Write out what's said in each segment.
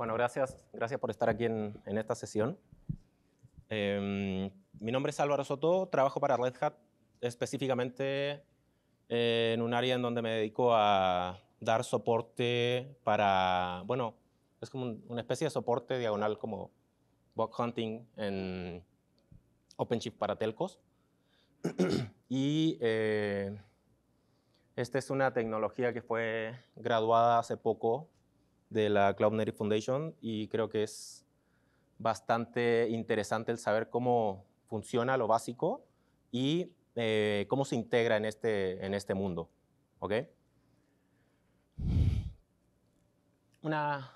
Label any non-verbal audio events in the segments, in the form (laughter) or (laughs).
Bueno, gracias, gracias por estar aquí en, esta sesión. Em, mi nombre es Álvaro Soto, trabajo para Red Hat, específicamente eh, en un área en donde me dedico a dar soporte para, bueno, es como una especie de soporte diagonal como bug hunting en OpenShift para telcos. (clears throat) y eh, esta es una tecnología que fue graduada hace poco de la Cloud Native Foundation y creo que es bastante interesante el saber cómo funciona lo básico y eh, cómo se integra en este, en este mundo. ¿Ok? Una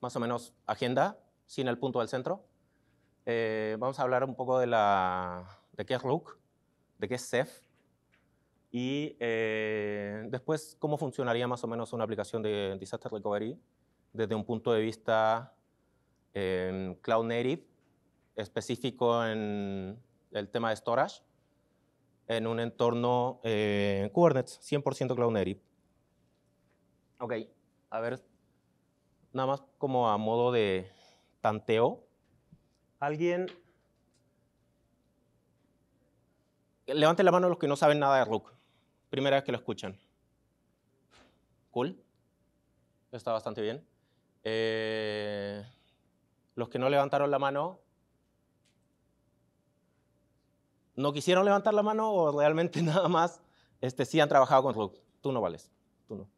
más o menos agenda, sin el punto del centro. Eh, vamos a hablar un poco de, la, de qué es Look, de qué es CEF, y eh, después, ¿cómo funcionaría más o menos una aplicación de Disaster Recovery desde un punto de vista eh, cloud native, específico en el tema de storage, en un entorno eh, Kubernetes, 100% cloud native? Ok, a ver, nada más como a modo de tanteo. ¿Alguien levante la mano los que no saben nada de Rook. Primera vez que lo escuchan. Cool. Está bastante bien. Eh, los que no levantaron la mano, ¿no quisieron levantar la mano o realmente (laughs) nada más este, sí han trabajado con Rook? Tú no vales. Tú no.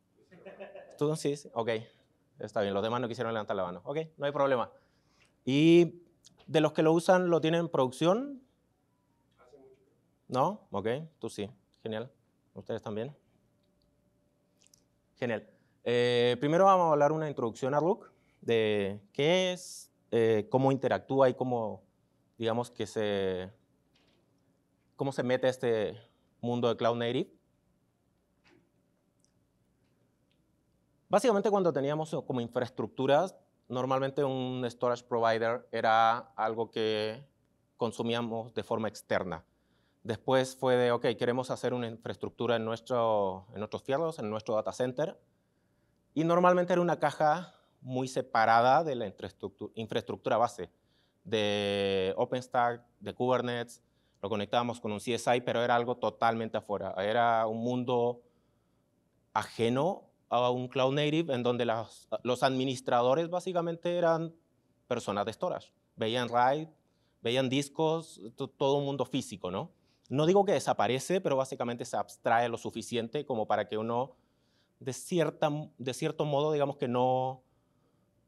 Tú sí, sí. Ok. Está bien. Los demás no quisieron levantar la mano. Ok, no hay problema. Y de los que lo usan, ¿lo tienen en producción? ¿No? Ok, tú sí. Genial. ¿Ustedes también? Genial. Eh, primero vamos a hablar una introducción a Rook, de qué es, eh, cómo interactúa y cómo, digamos, que se, cómo se mete este mundo de Cloud Native. Básicamente cuando teníamos como infraestructuras, normalmente un storage provider era algo que consumíamos de forma externa. Después fue de, ok, queremos hacer una infraestructura en, nuestro, en nuestros fierros, en nuestro data center. Y normalmente era una caja muy separada de la infraestructura, base, de OpenStack, de Kubernetes. Lo conectábamos con un CSI, pero era algo totalmente afuera. Era un mundo ajeno a un cloud native en donde los administradores básicamente eran personas de storage. Veían RAID, veían discos, todo un mundo físico, ¿no? no digo que desaparece, pero básicamente se abstrae lo suficiente como para que uno, de, cierta, de cierto modo, digamos que no,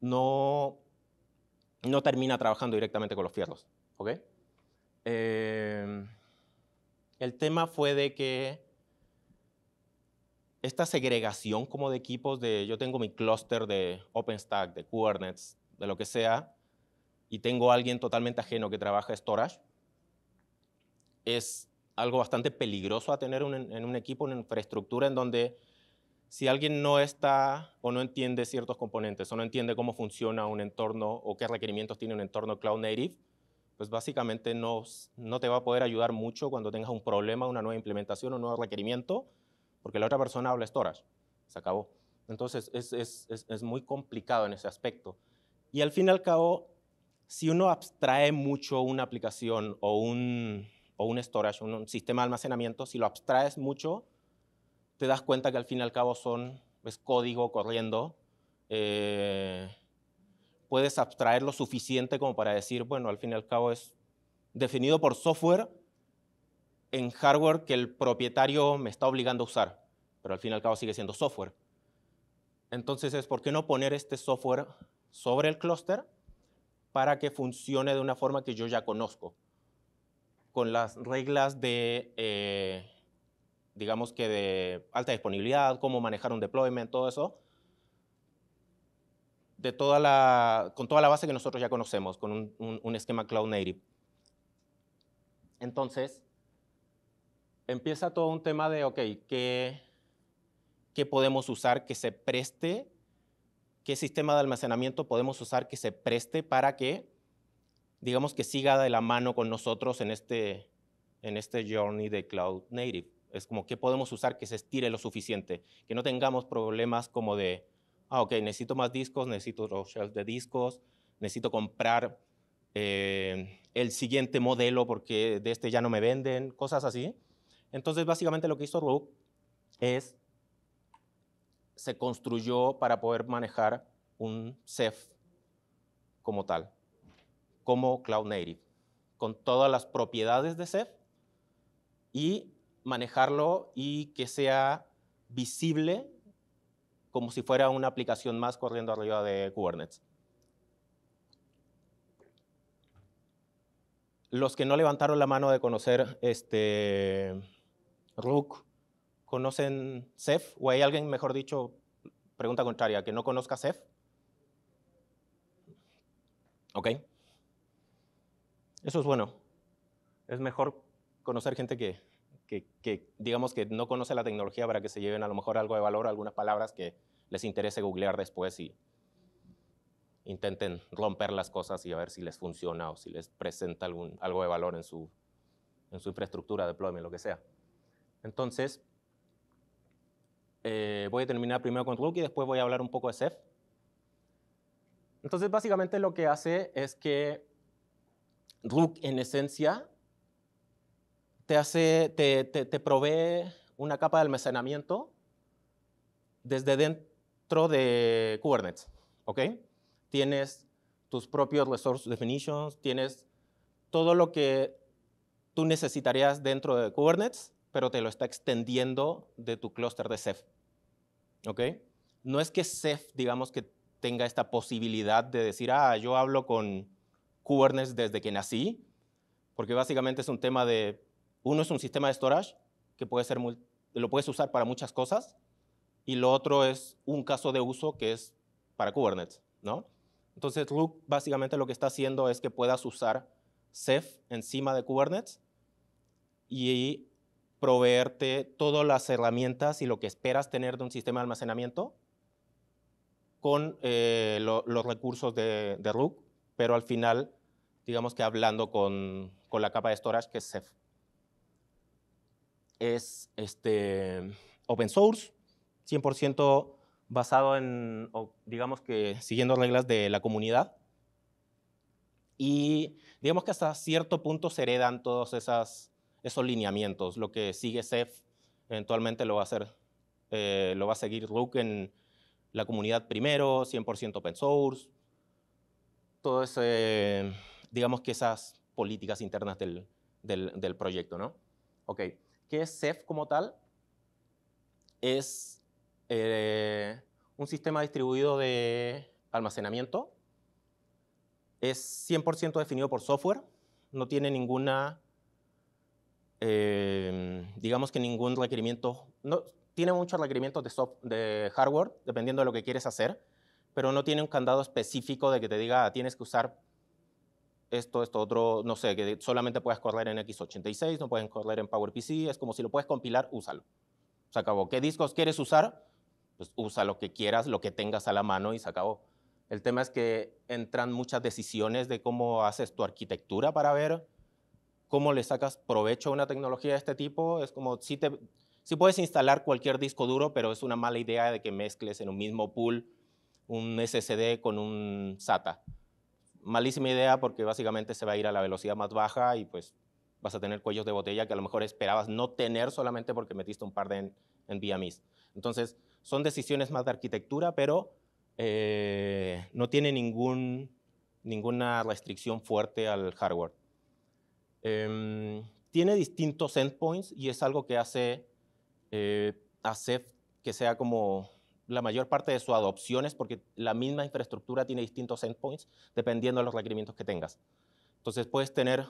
no, no termina trabajando directamente con los fierros. ¿ok? Em, el tema fue de que esta segregación como de equipos de yo tengo mi clúster de OpenStack, de Kubernetes, de lo que sea, y tengo a alguien totalmente ajeno que trabaja storage, es algo bastante peligroso a tener en un equipo, una infraestructura en donde si alguien no está o no entiende ciertos componentes o no entiende cómo funciona un entorno o qué requerimientos tiene un entorno cloud native, pues básicamente no, no te va a poder ayudar mucho cuando tengas un problema, una nueva implementación, un nuevo requerimiento, porque la otra persona habla storage. Se acabó. Entonces es muy complicado en ese aspecto. Y al fin y al cabo, si uno abstrae mucho una aplicación o un, o un storage, un, sistema de almacenamiento, si lo abstraes mucho, te das cuenta que al fin y al cabo son es código corriendo. Eh, puedes abstraer lo suficiente como para decir, bueno, al fin y al cabo es definido por software en hardware que el propietario me está obligando a usar, pero al fin y al cabo sigue siendo software. Entonces es, ¿por qué no poner este software sobre el clúster para que funcione de una forma que yo ya conozco? con las reglas de, eh, digamos que de alta disponibilidad, cómo manejar un deployment, todo eso, de toda la, con toda la base que nosotros ya conocemos, con un, esquema cloud native. Entonces, empieza todo un tema de, ok, ¿qué, ¿qué, podemos usar que se preste? ¿Qué sistema de almacenamiento podemos usar que se preste para que digamos que siga de la mano con nosotros en este, en este journey de cloud native. Es como que podemos usar que se estire lo suficiente, que no tengamos problemas como de, ah, ok, necesito más discos, necesito los shelves de discos, necesito comprar eh, el siguiente modelo porque de este ya no me venden, cosas así. Entonces, básicamente lo que hizo Rook es, se construyó para poder manejar un CEF como tal como Cloud Native, con todas las propiedades de Ceph y manejarlo y que sea visible como si fuera una aplicación más corriendo arriba de Kubernetes. Los que no levantaron la mano de conocer este Rook, ¿conocen Ceph? ¿O hay alguien, mejor dicho, pregunta contraria, que no conozca Ceph? Ok. Eso es bueno. Es mejor conocer gente que, digamos que no conoce la tecnología para que se lleven a lo mejor algo de valor, algunas palabras que les interese googlear después y intenten romper las cosas y a ver si les funciona o si les presenta algún, algo de valor en su, en su infraestructura, deployment, lo que sea. Entonces, eh, voy a terminar primero con Rook y después voy a hablar un poco de Ceph. Entonces, básicamente lo que hace es que Rook, en esencia, te, hace, te, provee una capa de almacenamiento desde dentro de Kubernetes. ¿ok? Tienes tus propios resource definitions, tienes todo lo que tú necesitarías dentro de Kubernetes, pero te lo está extendiendo de tu clúster de Ceph. ¿ok? No es que Ceph, digamos, que tenga esta posibilidad de decir, ah, yo hablo con Kubernetes desde que nací, porque básicamente es un tema de, uno es un sistema de storage que puede ser, lo puedes usar para muchas cosas, y lo otro es un caso de uso que es para Kubernetes, ¿no? Entonces, Rook básicamente lo que está haciendo es que puedas usar Ceph encima de Kubernetes y proveerte todas las herramientas y lo que esperas tener de un sistema de almacenamiento con eh, los recursos de, de Rook, pero al final digamos que hablando con, la capa de storage que es Ceph. Es este, open source, 100% basado en, digamos que siguiendo reglas de la comunidad. Y digamos que hasta cierto punto se heredan todos esas, esos lineamientos. Lo que sigue Ceph eventualmente lo va a hacer, eh, lo va a seguir look en la comunidad primero, 100% open source. Todo ese digamos que esas políticas internas del, proyecto, ¿no? Ok, ¿qué es CEF como tal? Es eh, un sistema distribuido de almacenamiento, es 100% definido por software, no tiene ninguna, eh, digamos que ningún requerimiento, no, tiene muchos requerimientos de, de hardware, dependiendo de lo que quieres hacer, pero no tiene un candado específico de que te diga ah, tienes que usar esto, esto, otro, no sé, que solamente puedes correr en x86, no puedes correr en PowerPC, es como si lo puedes compilar, úsalo. Se acabó. ¿Qué discos quieres usar? Pues usa lo que quieras, lo que tengas a la mano y se acabó. El tema es que entran muchas decisiones de cómo haces tu arquitectura para ver cómo le sacas provecho a una tecnología de este tipo. Es como si te, si puedes instalar cualquier disco duro, pero es una mala idea de que mezcles en un mismo pool un SSD con un SATA malísima idea porque básicamente se va a ir a la velocidad más baja y pues vas a tener cuellos de botella que a lo mejor esperabas no tener solamente porque metiste un par de en, en Entonces, son decisiones más de arquitectura, pero eh, no tiene ningún, ninguna restricción fuerte al hardware. Em, tiene distintos endpoints y es algo que hace, eh, hace que sea como la mayor parte de su adopción es porque la misma infraestructura tiene distintos endpoints dependiendo de los requerimientos que tengas. Entonces puedes tener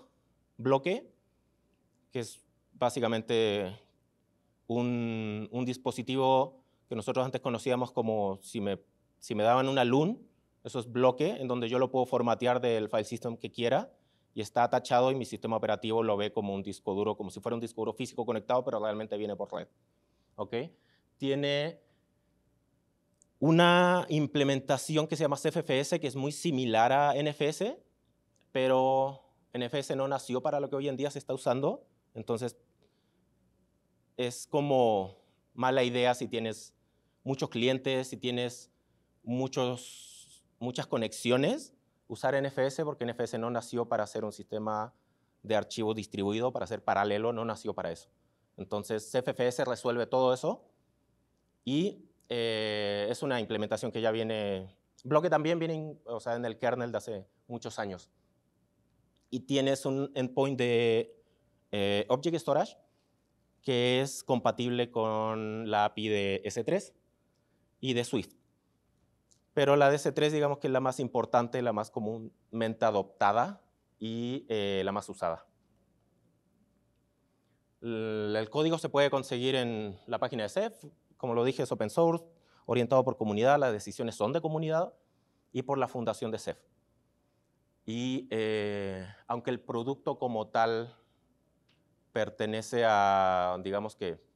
bloque, que es básicamente un, un dispositivo que nosotros antes conocíamos como si me, si me daban una LUN, eso es bloque, en donde yo lo puedo formatear del file system que quiera y está atachado y mi sistema operativo lo ve como un disco duro, como si fuera un disco duro físico conectado, pero realmente viene por red. ¿Ok? Tiene una implementación que se llama CFFS, que es muy similar a NFS, pero NFS no nació para lo que hoy en día se está usando, entonces es como mala idea si tienes muchos clientes, si tienes muchos, muchas conexiones, usar NFS porque NFS no nació para hacer un sistema de archivo distribuido, para ser paralelo, no nació para eso. Entonces CFFS resuelve todo eso y eh, es una implementación que ya viene, Bloque también viene o sea, en el kernel de hace muchos años. Y tienes un endpoint de eh, Object Storage que es compatible con la API de S3 y de Swift. Pero la de S3 digamos que es la más importante, la más comúnmente adoptada y eh, la más usada. El, código se puede conseguir en la página de Ceph, como lo dije, es open source, orientado por comunidad, las decisiones son de comunidad y por la fundación de CEF. Y eh, aunque el producto como tal pertenece a, digamos que,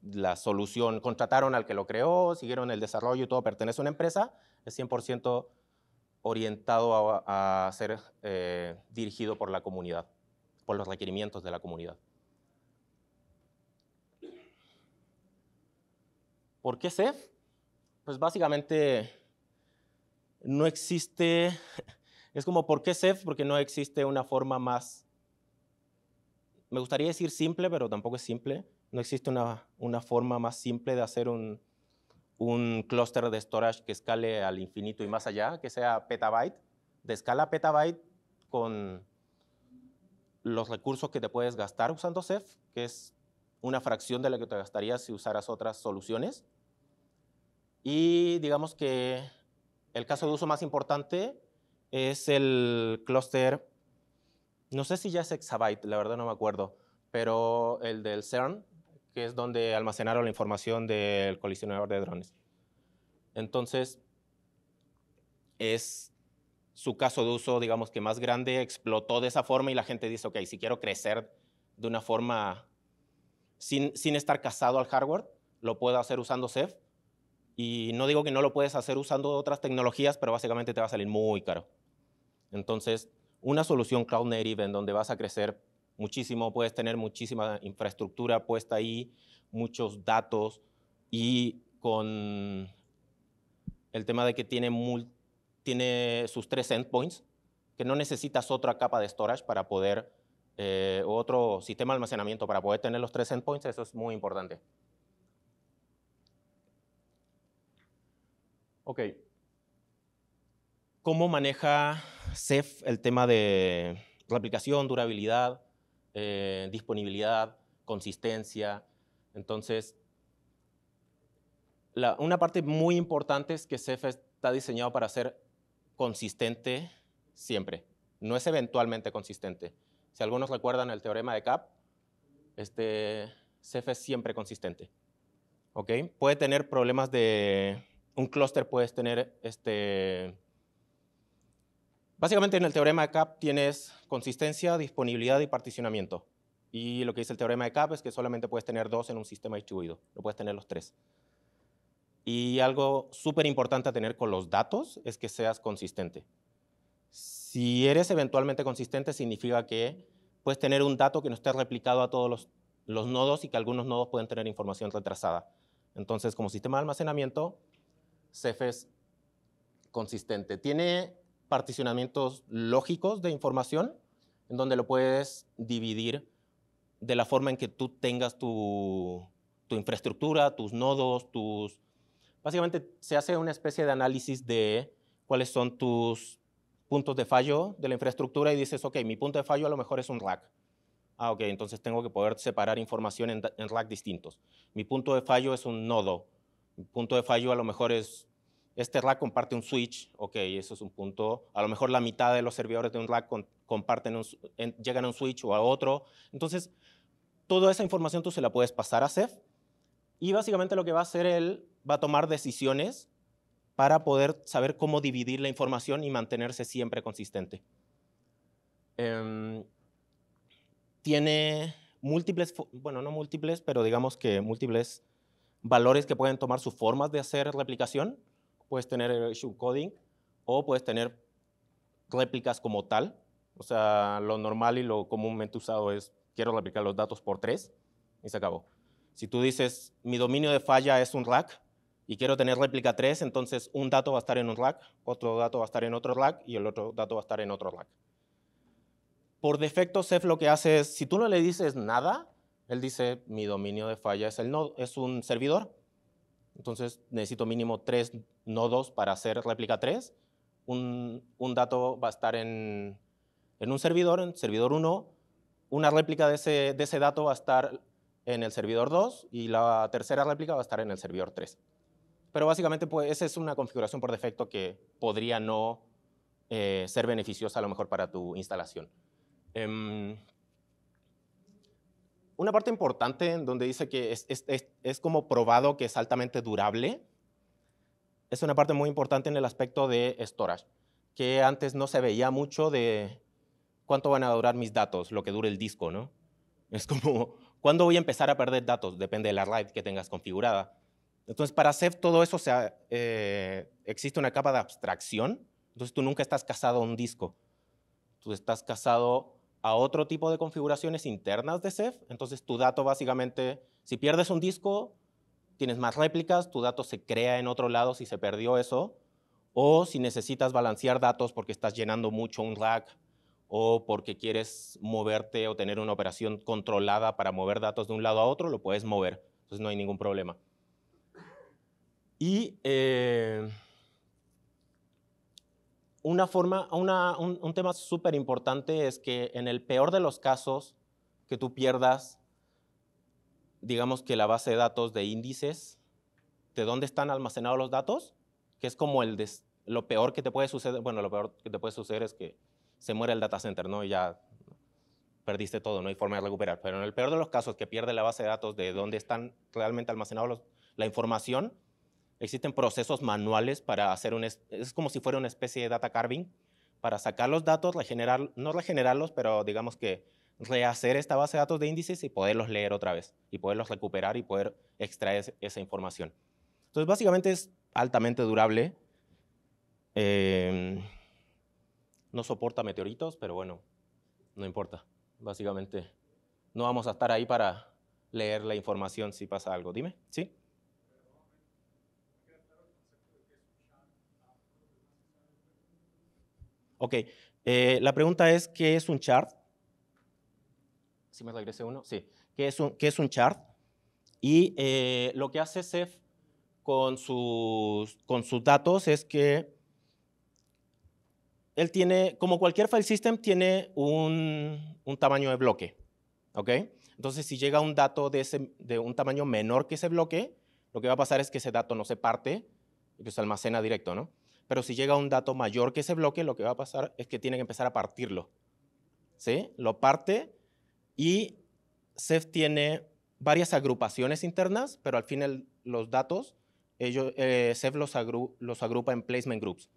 la solución, contrataron al que lo creó, siguieron el desarrollo y todo pertenece a una empresa, es 100% orientado a, ser eh, dirigido por la comunidad, por los requerimientos de la comunidad. ¿Por qué Ceph? Pues básicamente no existe, (laughs) es como ¿por qué Ceph? Porque no existe una forma más, me gustaría decir simple, pero tampoco es simple, no existe una, forma más simple de hacer un, un clúster de storage que escale al infinito y más allá, que sea petabyte, de escala petabyte con los recursos que te puedes gastar usando Ceph, que es una fracción de la que te gastarías si usaras otras soluciones. Y digamos que el caso de uso más importante es el clúster, no sé si ya es exabyte, la verdad no me acuerdo, pero el del CERN, que es donde almacenaron la información del colisionador de drones. Entonces, es su caso de uso, digamos que más grande, explotó de esa forma y la gente dice, ok, si quiero crecer de una forma sin, sin estar casado al hardware, lo puedo hacer usando Ceph y no digo que no lo puedes hacer usando otras tecnologías, pero básicamente te va a salir muy caro. Entonces, una solución cloud native en donde vas a crecer muchísimo, puedes tener muchísima infraestructura puesta ahí, muchos datos y con el tema de que tiene, sus tres endpoints, que no necesitas otra capa de storage para poder, eh, otro sistema de almacenamiento para poder tener los tres endpoints, eso es muy importante. Ok. ¿Cómo maneja Ceph el tema de replicación, durabilidad, eh, disponibilidad, consistencia? Entonces, una parte muy importante es que Ceph está diseñado para ser consistente siempre. No es eventualmente consistente. Si algunos recuerdan el teorema de CAP, este, CEF es siempre consistente. ¿Ok? Puede tener problemas de un clúster puedes tener, este, básicamente en el teorema de CAP tienes consistencia, disponibilidad y particionamiento. Y lo que dice el teorema de CAP es que solamente puedes tener dos en un sistema distribuido, no puedes tener los tres. Y algo súper importante a tener con los datos es que seas consistente. Si eres eventualmente consistente, significa que puedes tener un dato que no esté replicado a todos los nodos y que algunos nodos pueden tener información retrasada. Entonces, como sistema de almacenamiento, es consistente. Tiene particionamientos lógicos de información en donde lo puedes dividir de la forma en que tú tengas tu, infraestructura, tus nodos, tus... Básicamente se hace una especie de análisis de cuáles son tus puntos de fallo de la infraestructura y dices, ok, mi punto de fallo a lo mejor es un rack. Ah, ok, entonces tengo que poder separar información en, en distintos. Mi punto de fallo es un nodo un punto de fallo a lo mejor es, este rack comparte un switch, ok, eso es un punto. A lo mejor la mitad de los servidores de un rack comparten llegan a un switch o a otro. Entonces, toda esa información tú se la puedes pasar a Ceph y básicamente lo que va a hacer él va a tomar decisiones para poder saber cómo dividir la información y mantenerse siempre consistente. Em, tiene múltiples, bueno, no múltiples, pero digamos que múltiples valores que pueden tomar sus formas de hacer replicación. Puedes tener eh, coding o puedes tener réplicas como tal. O sea, lo normal y lo comúnmente usado es quiero replicar los datos por tres y se acabó. Si tú dices mi dominio de falla es un rack y quiero tener réplica tres, entonces un dato va a estar en un rack, otro dato va a estar en otro rack y el otro dato va a estar en otro rack. Por defecto, Ceph lo que hace es, si tú no le dices nada, él dice, mi dominio de falla es, el nodo, es un servidor, entonces necesito mínimo tres nodos para hacer réplica 3. Un, dato va a estar en, un servidor, en servidor 1. Una réplica de ese, de ese dato va a estar en el servidor 2 y la tercera réplica va a estar en el servidor 3. Pero básicamente pues, esa es una configuración por defecto que podría no eh, ser beneficiosa a lo mejor para tu instalación. Em, una parte importante en donde dice que es, es, es, es, como probado que es altamente durable. Es una parte muy importante en el aspecto de storage, que antes no se veía mucho de cuánto van a durar mis datos, lo que dure el disco, ¿no? Es como, (laughs) ¿cuándo voy a empezar a perder datos? Depende de la RAID que tengas configurada. Entonces, para hacer todo eso eh, existe una capa de abstracción. Entonces, tú nunca estás casado a un disco. Tú estás casado a otro tipo de configuraciones internas de Ceph. Entonces tu dato básicamente, si pierdes un disco, tienes más réplicas, tu dato se crea en otro lado si se perdió eso, o si necesitas balancear datos porque estás llenando mucho un rack o porque quieres moverte o tener una operación controlada para mover datos de un lado a otro, lo puedes mover. Entonces no hay ningún problema. Y eh, una forma, una, un, tema súper importante es que en el peor de los casos que tú pierdas, digamos que la base de datos de índices, de dónde están almacenados los datos, que es como el lo peor que te puede suceder, bueno, lo peor que te puede suceder es que se muere el data center, ¿no? Y ya perdiste todo, no hay forma de recuperar. Pero en el peor de los casos que pierde la base de datos de dónde están realmente almacenados la información, Existen procesos manuales para hacer un... Es, como si fuera una especie de data carving, para sacar los datos, regenerar, no regenerarlos, pero digamos que rehacer esta base de datos de índices y poderlos leer otra vez, y poderlos recuperar y poder extraer esa información. Entonces, básicamente es altamente durable. Em, no soporta meteoritos, pero bueno, no importa. Básicamente, no vamos a estar ahí para leer la información si pasa algo. Dime, ¿sí? Ok, eh, la pregunta es, ¿qué es un chart? Si me regrese uno, sí. ¿Qué es un, qué es un chart? Y eh, lo que hace CEF con sus, con sus datos es que él tiene, como cualquier file system, tiene un, tamaño de bloque. ¿ok? Entonces, si llega un dato de, ese, de un tamaño menor que ese bloque, lo que va a pasar es que ese dato no se parte y pues se almacena directo, ¿no? pero si llega un dato mayor que ese bloque, lo que va a pasar es que tiene que empezar a partirlo. ¿Sí? Lo parte y Ceph tiene varias agrupaciones internas, pero al final los datos, ellos, eh, Ceph los, agrupa en placement groups.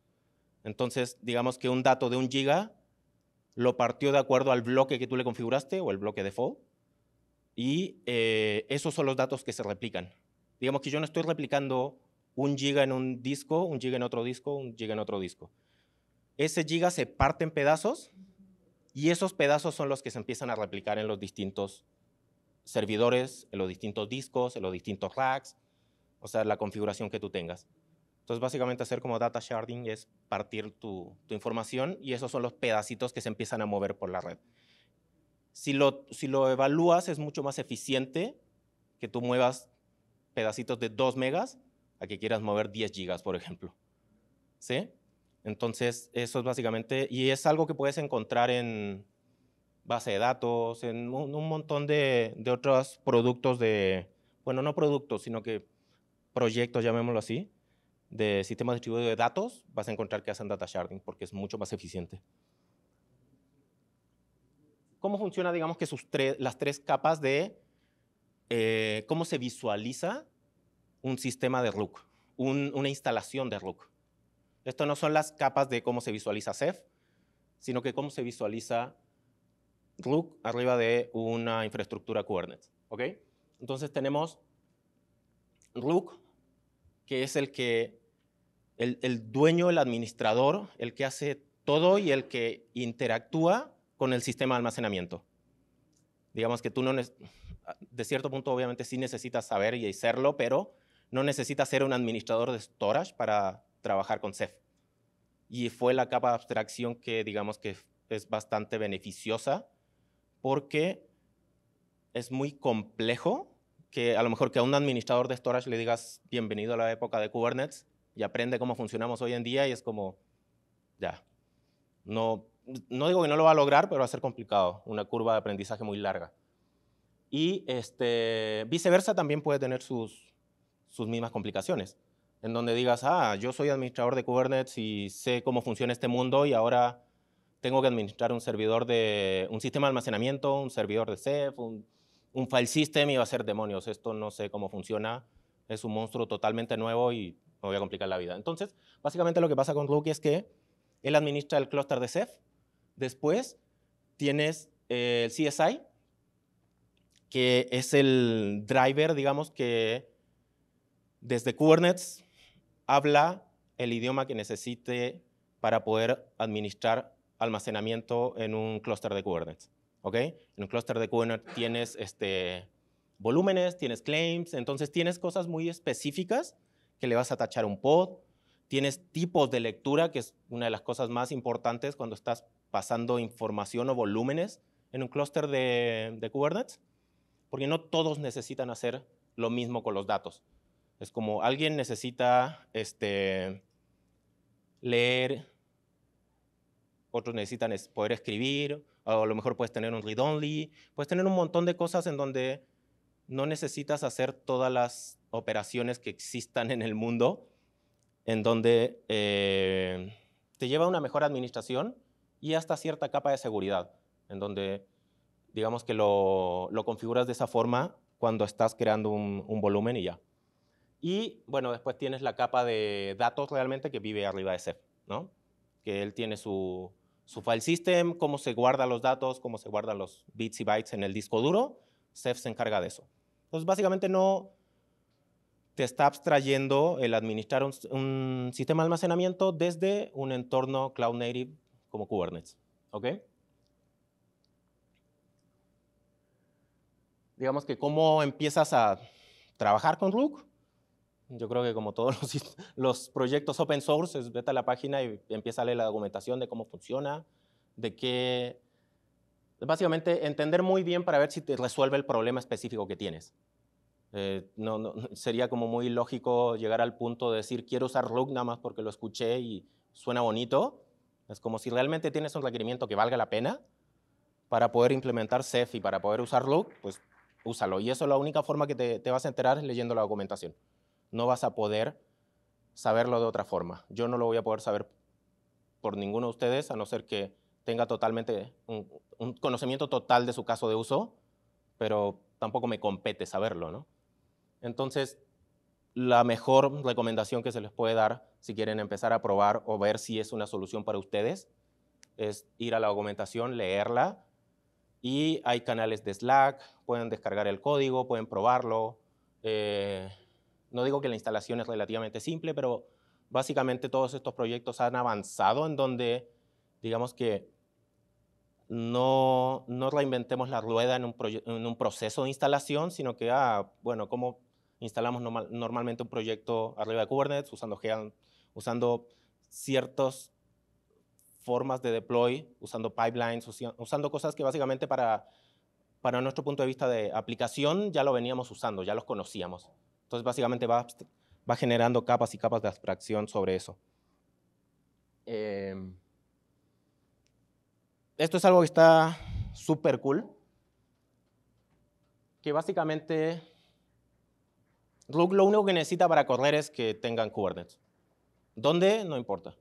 Entonces, digamos que un dato de un giga lo partió de acuerdo al bloque que tú le configuraste o el bloque default. Y eh, esos son los datos que se replican. Digamos que yo no estoy replicando un giga en un disco, un giga en otro disco, un giga en otro disco. Ese giga se parte en pedazos y esos pedazos son los que se empiezan a replicar en los distintos servidores, en los distintos discos, en los distintos racks, o sea, la configuración que tú tengas. Entonces, básicamente hacer como data sharding es partir tu, información y esos son los pedacitos que se empiezan a mover por la red. Si lo, si lo evalúas, es mucho más eficiente que tú muevas pedacitos de 2 megas a que quieras mover 10 gigas, por ejemplo. ¿Sí? Entonces, eso es básicamente, y es algo que puedes encontrar en base de datos, en un, montón de, otros productos de, bueno, no productos, sino que proyectos, llamémoslo así, de sistemas distribuidos de datos, vas a encontrar que hacen data sharding porque es mucho más eficiente. ¿Cómo funciona, digamos, que sus las tres capas de eh, cómo se visualiza un sistema de Rook, una instalación de Rook. Esto no son las capas de cómo se visualiza Ceph, sino que cómo se visualiza Rook arriba de una infraestructura Kubernetes. ¿ok? Entonces tenemos Rook, que es el que el, dueño, el administrador, el que hace todo y el que interactúa con el sistema de almacenamiento. Digamos que tú no, de cierto punto obviamente sí necesitas saber y hacerlo, pero no necesita ser un administrador de storage para trabajar con Ceph. Y fue la capa de abstracción que digamos que es bastante beneficiosa porque es muy complejo que a lo mejor que a un administrador de storage le digas bienvenido a la época de Kubernetes y aprende cómo funcionamos hoy en día y es como, ya, no, no digo que no lo va a lograr, pero va a ser complicado, una curva de aprendizaje muy larga. Y este, viceversa también puede tener sus, sus mismas complicaciones. En donde digas, ah, yo soy administrador de Kubernetes y sé cómo funciona este mundo y ahora tengo que administrar un servidor de, un sistema de almacenamiento, un servidor de Ceph, un, file system y va a ser demonios. Esto no sé cómo funciona, es un monstruo totalmente nuevo y me voy a complicar la vida. Entonces, básicamente lo que pasa con Rookie es que él administra el clúster de Ceph, después tienes eh, el CSI, que es el driver, digamos, que desde Kubernetes habla el idioma que necesite para poder administrar almacenamiento en un clúster de Kubernetes. ¿ok? En un clúster de Kubernetes tienes este, volúmenes, tienes claims, entonces tienes cosas muy específicas que le vas a tachar un pod, tienes tipos de lectura, que es una de las cosas más importantes cuando estás pasando información o volúmenes en un clúster de Kubernetes, porque no todos necesitan hacer lo mismo con los datos. Es como alguien necesita este, leer, otros necesitan poder escribir, o a lo mejor puedes tener un read-only, puedes tener un montón de cosas en donde no necesitas hacer todas las operaciones que existan en el mundo, en donde eh, te lleva a una mejor administración y hasta cierta capa de seguridad, en donde digamos que lo, configuras de esa forma cuando estás creando un volumen y ya. Y bueno, después tienes la capa de datos realmente que vive arriba de Ceph, ¿no? Que él tiene su, file system, cómo se guardan los datos, cómo se guardan los bits y bytes en el disco duro. Ceph se encarga de eso. Entonces, básicamente no te está abstrayendo el administrar un, sistema de almacenamiento desde un entorno cloud native como Kubernetes. ¿Ok? Digamos que cómo empiezas a trabajar con Rook yo creo que como todos (laughs) los, proyectos open source, es vete a la página y empieza a leer la documentación de cómo funciona, de qué... Básicamente, entender muy bien para ver si te resuelve el problema específico que tienes. Eh, no, (laughs) sería como muy lógico llegar al punto de decir, quiero usar Look nada más porque lo escuché y suena bonito. Es como si realmente tienes un requerimiento que valga la pena para poder implementar Ceph y para poder usar Look, pues úsalo. Y eso es la única forma que te, vas a enterar leyendo la documentación no vas a poder saberlo de otra forma. Yo no lo voy a poder saber por ninguno de ustedes, a no ser que tenga totalmente un, conocimiento total de su caso de uso, pero tampoco me compete saberlo, ¿no? Entonces, la mejor recomendación que se les puede dar si quieren empezar a probar o ver si es una solución para ustedes es ir a la documentación, leerla y hay canales de Slack, pueden descargar el código, pueden probarlo. Eh, no digo que la instalación es relativamente simple, pero básicamente todos estos proyectos han avanzado en donde, digamos que no, no reinventemos la rueda en un, proceso de instalación, sino que, ah, bueno, como instalamos normalmente un proyecto arriba de Kubernetes usando, usando ciertas formas de deploy, usando pipelines, usando cosas que básicamente para, para nuestro punto de vista de aplicación ya lo veníamos usando, ya los conocíamos. Entonces, básicamente este, va, generando capas y capas de abstracción sobre eso. Em, esto es algo que está súper cool, que básicamente lo único que necesita para correr es que tengan Kubernetes. ¿Dónde? No importa.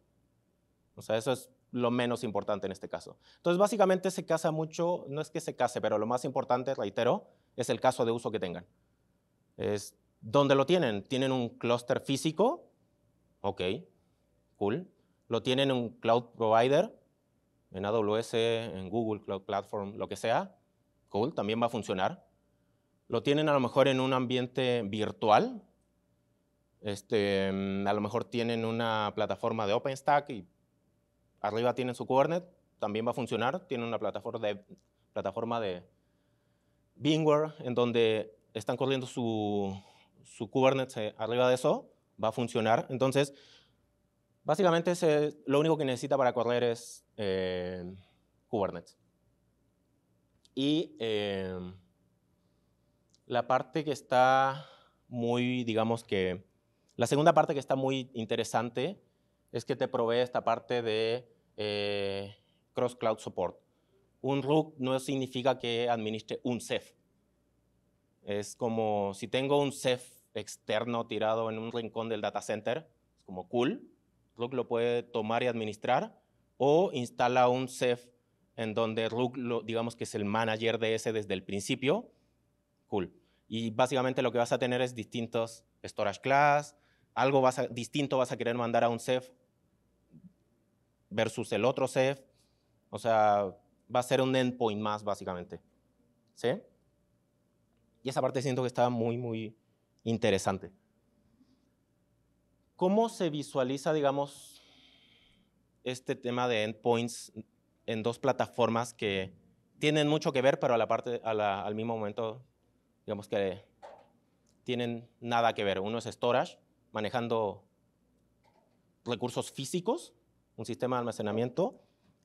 O sea, eso es lo menos importante en este caso. Entonces, básicamente se casa mucho, no es que se case, pero lo más importante, reitero, es el caso de uso que tengan. Es ¿Dónde lo tienen? ¿Tienen un clúster físico? Ok, cool. ¿Lo tienen en un cloud provider? En AWS, en Google Cloud Platform, lo que sea. Cool, también va a funcionar. ¿Lo tienen a lo mejor en un ambiente virtual? Este, mm, a lo mejor tienen una plataforma de OpenStack y arriba tienen su Kubernetes, también va a funcionar. Tienen una plataforma de, plataforma de Bingware en donde están corriendo su su Kubernetes arriba de eso va a funcionar. Entonces, básicamente lo único que necesita para correr es eh, Kubernetes. Y eh, la parte que está muy, digamos que, la segunda parte que está muy interesante es que te provee esta parte de eh, cross-cloud support. Un RUC no significa que administre un CEF. Es como si tengo un Ceph externo tirado en un rincón del data center, es como cool, Rook lo puede tomar y administrar, o instala un Ceph en donde Rook, lo, digamos que es el manager de ese desde el principio, cool. Y básicamente lo que vas a tener es distintos storage class, algo distinto vas a querer mandar a un Ceph versus el otro Ceph, o sea, va a ser un endpoint más básicamente, ¿sí? Y esa parte siento que estaba muy, muy interesante. ¿Cómo se visualiza, digamos, este tema de endpoints en dos plataformas que tienen mucho que ver, pero a la parte, al mismo momento, digamos que tienen nada que ver? Uno es storage, manejando recursos físicos, un sistema de almacenamiento,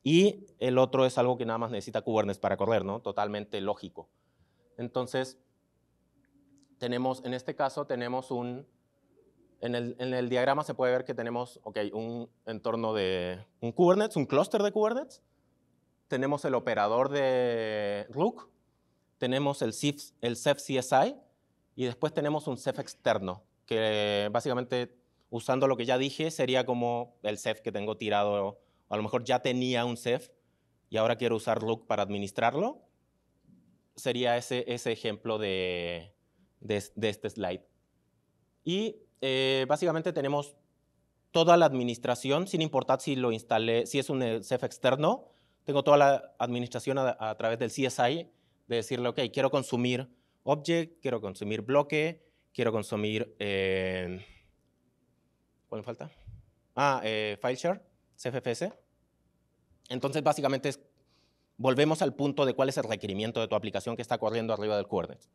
y el otro es algo que nada más necesita Kubernetes para correr, ¿no? Totalmente lógico. Entonces, tenemos, en este caso tenemos un, en el, en el diagrama se puede ver que tenemos, ok, un entorno de un Kubernetes, un clúster de Kubernetes, tenemos el operador de Rook, tenemos el Ceph el Cef CSI y después tenemos un Ceph externo, que básicamente, usando lo que ya dije, sería como el Ceph que tengo tirado, a lo mejor ya tenía un CEF y ahora quiero usar Rook para administrarlo, sería ese, ese ejemplo de, de, este slide. Y eh, básicamente tenemos toda la administración, sin importar si lo instalé, si es un eh, CEF externo, tengo toda la administración a, través del CSI de decirle, ok, quiero consumir object, quiero consumir bloque, quiero consumir... Eh, ¿Cuál me falta? Ah, eh, FileShare, CFFS. Entonces, básicamente volvemos al punto de cuál es el requerimiento de tu aplicación que está corriendo arriba del Kubernetes.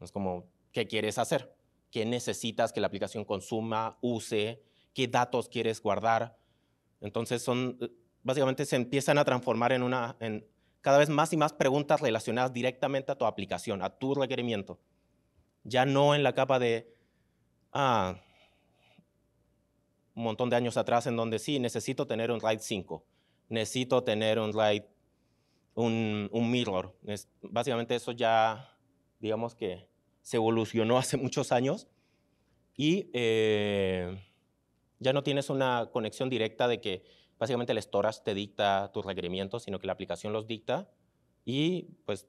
Es como, ¿qué quieres hacer? ¿Qué necesitas que la aplicación consuma, use? ¿Qué datos quieres guardar? Entonces, son, eh, básicamente se empiezan a transformar en, una, en cada vez más y más preguntas relacionadas directamente a tu aplicación, a tu requerimiento. Ya no en la capa de, ah, un montón de años atrás en donde sí, necesito tener un light 5, necesito tener un light un, mirror. básicamente eso ya digamos que se evolucionó (laughs) hace muchos años y eh, ya no tienes una conexión directa de que básicamente el storage te dicta tus requerimientos, sino que la aplicación los dicta y pues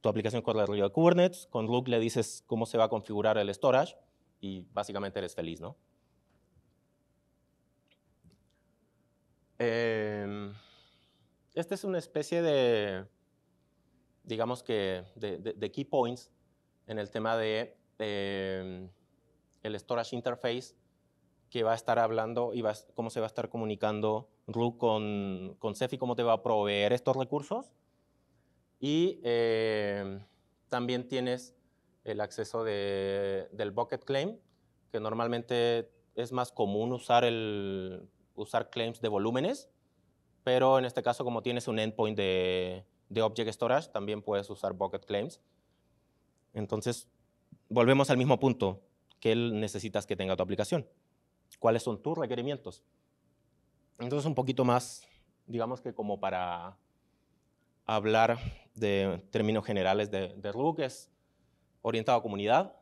tu aplicación corre arriba de Kubernetes, con Rook le dices cómo se va a configurar el storage y básicamente eres feliz, ¿no? Em, esta es una especie de digamos que, de, key points en el tema de eh, el storage interface que va a estar hablando y cómo se va a estar comunicando Rook con, con y cómo te va a proveer estos recursos. Y eh, también tienes el acceso del bucket claim, que normalmente es más común usar, el, usar claims de volúmenes, pero en este caso como tienes un endpoint de, de Object Storage, también puedes usar Bucket Claims. Entonces, volvemos al mismo punto que necesitas que tenga tu aplicación. ¿Cuáles son tus requerimientos? Entonces, un poquito más, digamos que como para hablar de términos generales de, de Rook, es orientado a comunidad,